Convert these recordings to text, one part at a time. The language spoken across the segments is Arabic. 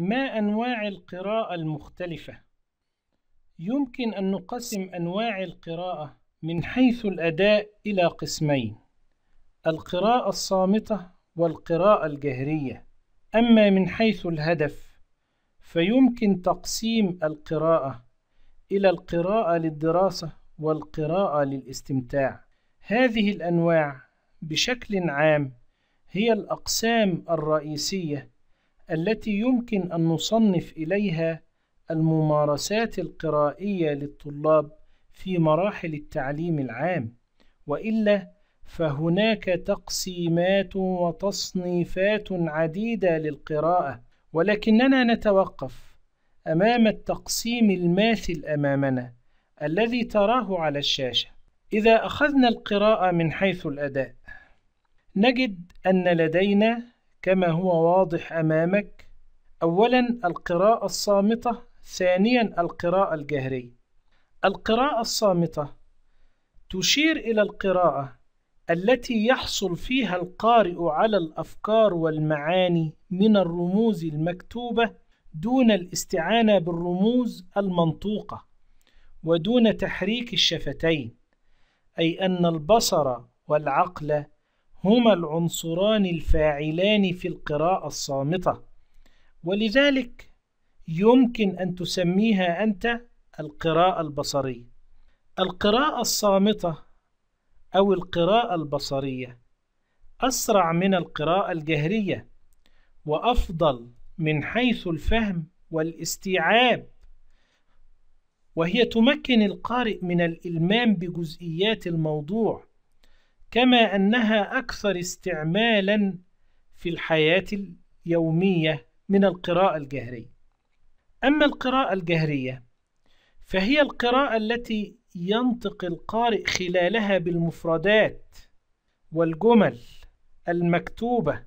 ما أنواع القراءة المختلفة؟ يمكن أن نقسم أنواع القراءة من حيث الأداء إلى قسمين القراءة الصامتة والقراءة الجهرية أما من حيث الهدف فيمكن تقسيم القراءة إلى القراءة للدراسة والقراءة للاستمتاع هذه الأنواع بشكل عام هي الأقسام الرئيسية التي يمكن أن نصنف إليها الممارسات القرائية للطلاب في مراحل التعليم العام، وإلا فهناك تقسيمات وتصنيفات عديدة للقراءة، ولكننا نتوقف أمام التقسيم الماثل أمامنا الذي تراه على الشاشة. إذا أخذنا القراءة من حيث الأداء، نجد أن لدينا كما هو واضح أمامك أولا القراءة الصامتة ثانيا القراءة الجهرية القراءة الصامتة تشير إلى القراءة التي يحصل فيها القارئ على الأفكار والمعاني من الرموز المكتوبة دون الاستعانة بالرموز المنطوقة ودون تحريك الشفتين أي أن البصر والعقل هما العنصران الفاعلان في القراءة الصامتة ولذلك يمكن أن تسميها أنت القراءة البصرية القراءة الصامتة أو القراءة البصرية أسرع من القراءة الجهرية وأفضل من حيث الفهم والاستيعاب وهي تمكن القارئ من الإلمام بجزئيات الموضوع كما أنها أكثر استعمالا في الحياة اليومية من القراءة الجهرية أما القراءة الجهرية فهي القراءة التي ينطق القارئ خلالها بالمفردات والجمل المكتوبة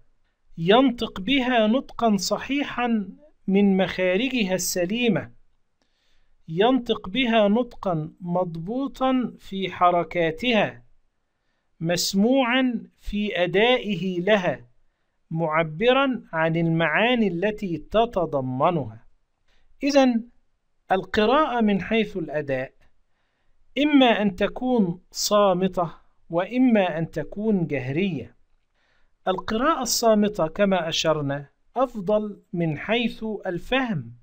ينطق بها نطقا صحيحا من مخارجها السليمة ينطق بها نطقا مضبوطا في حركاتها مسموعا في أدائه لها معبرا عن المعاني التي تتضمنها إذا القراءة من حيث الأداء إما أن تكون صامتة وإما أن تكون جهرية القراءة الصامتة كما أشرنا أفضل من حيث الفهم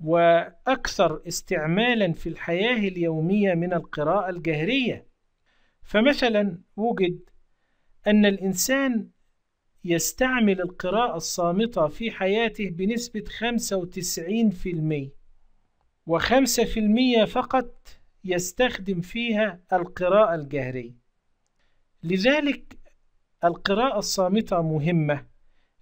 وأكثر استعمالا في الحياة اليومية من القراءة الجهرية فمثلا وجد أن الإنسان يستعمل القراءة الصامتة في حياته بنسبة 95% و5% فقط يستخدم فيها القراءة الجهرية لذلك القراءة الصامتة مهمة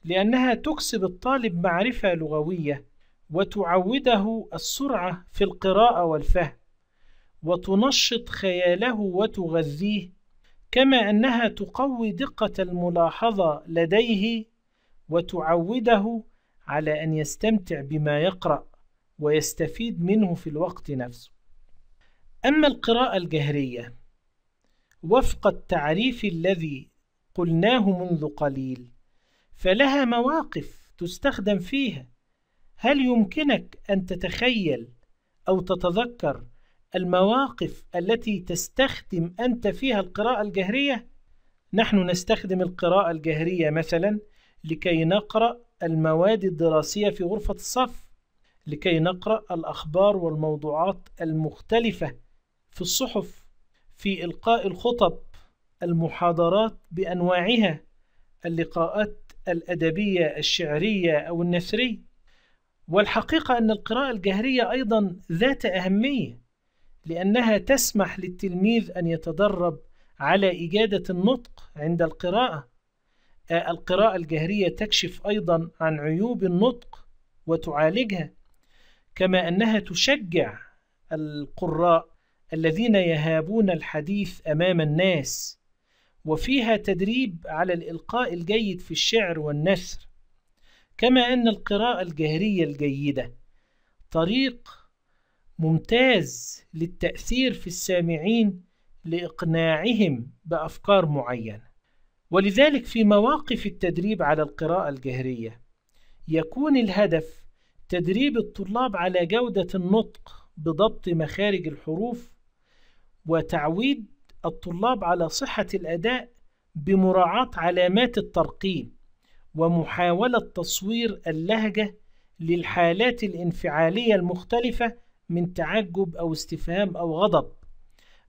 لأنها تكسب الطالب معرفة لغوية وتعوده السرعة في القراءة والفهم وتنشط خياله وتغذيه كما انها تقوي دقه الملاحظه لديه وتعوده على ان يستمتع بما يقرا ويستفيد منه في الوقت نفسه اما القراءه الجهريه وفق التعريف الذي قلناه منذ قليل فلها مواقف تستخدم فيها هل يمكنك ان تتخيل او تتذكر المواقف التي تستخدم أنت فيها القراءة الجهرية نحن نستخدم القراءة الجهرية مثلا لكي نقرأ المواد الدراسية في غرفة الصف لكي نقرأ الأخبار والموضوعات المختلفة في الصحف في إلقاء الخطب المحاضرات بأنواعها اللقاءات الأدبية الشعرية أو النثرية والحقيقة أن القراءة الجهرية أيضا ذات أهمية لأنها تسمح للتلميذ أن يتدرب على إجادة النطق عند القراءة آه، القراءة الجهرية تكشف أيضا عن عيوب النطق وتعالجها كما أنها تشجع القراء الذين يهابون الحديث أمام الناس وفيها تدريب على الإلقاء الجيد في الشعر والنثر كما أن القراءة الجهرية الجيدة طريق ممتاز للتأثير في السامعين لإقناعهم بأفكار معينة ولذلك في مواقف التدريب على القراءة الجهرية يكون الهدف تدريب الطلاب على جودة النطق بضبط مخارج الحروف وتعويد الطلاب على صحة الأداء بمراعاة علامات الترقيم ومحاولة تصوير اللهجة للحالات الانفعالية المختلفة من تعجب أو استفهام أو غضب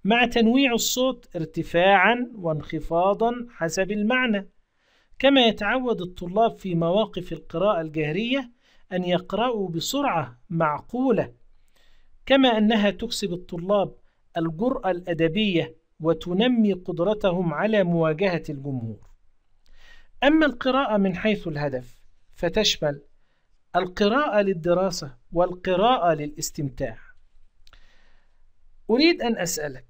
مع تنويع الصوت ارتفاعا وانخفاضا حسب المعنى كما يتعود الطلاب في مواقف القراءة الجهرية أن يقرأوا بسرعة معقولة كما أنها تكسب الطلاب الجرأة الأدبية وتنمي قدرتهم على مواجهة الجمهور أما القراءة من حيث الهدف فتشمل القراءة للدراسة والقراءة للاستمتاع أريد أن أسألك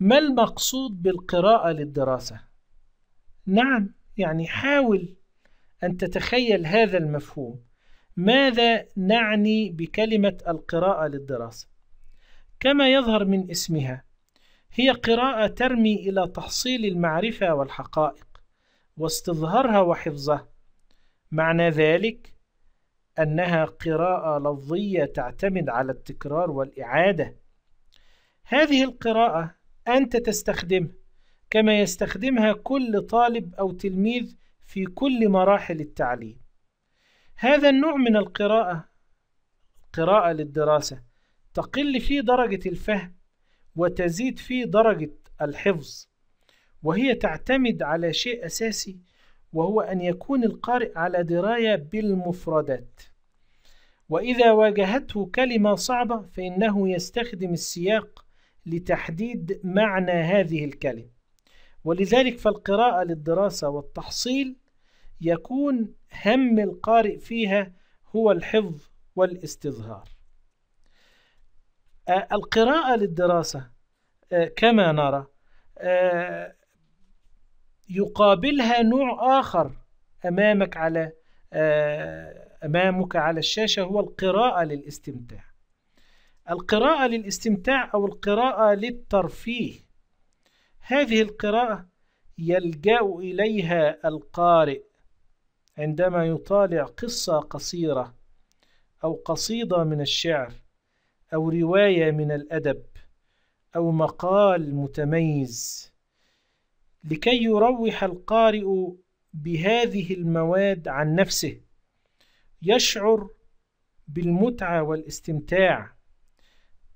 ما المقصود بالقراءة للدراسة؟ نعم يعني حاول أن تتخيل هذا المفهوم ماذا نعني بكلمة القراءة للدراسة؟ كما يظهر من اسمها هي قراءة ترمي إلى تحصيل المعرفة والحقائق واستظهارها وحفظها معنى ذلك أنها قراءة لفظية تعتمد على التكرار والإعادة هذه القراءة أنت تستخدمها كما يستخدمها كل طالب أو تلميذ في كل مراحل التعليم هذا النوع من القراءة قراءة للدراسة تقل في درجة الفهم وتزيد في درجة الحفظ وهي تعتمد على شيء أساسي وهو أن يكون القارئ على دراية بالمفردات وإذا واجهته كلمة صعبة فإنه يستخدم السياق لتحديد معنى هذه الكلمة ولذلك فالقراءة للدراسة والتحصيل يكون هم القارئ فيها هو الحفظ والاستظهار آه، القراءة للدراسة آه، كما نرى آه، يقابلها نوع آخر أمامك على آه، أمامك على الشاشة هو القراءة للاستمتاع القراءة للاستمتاع أو القراءة للترفيه هذه القراءة يلجأ إليها القارئ عندما يطالع قصة قصيرة أو قصيدة من الشعر أو رواية من الأدب أو مقال متميز لكي يروح القارئ بهذه المواد عن نفسه يشعر بالمتعة والاستمتاع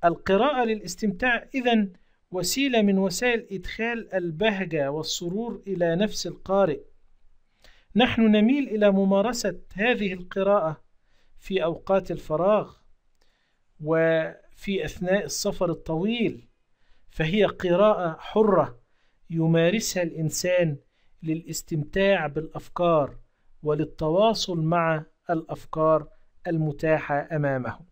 القراءة للاستمتاع إذا وسيلة من وسائل إدخال البهجة والسرور إلى نفس القارئ نحن نميل إلى ممارسة هذه القراءة في أوقات الفراغ وفي أثناء السفر الطويل فهي قراءة حرة يمارسها الإنسان للاستمتاع بالأفكار وللتواصل مع الأفكار المتاحة أمامه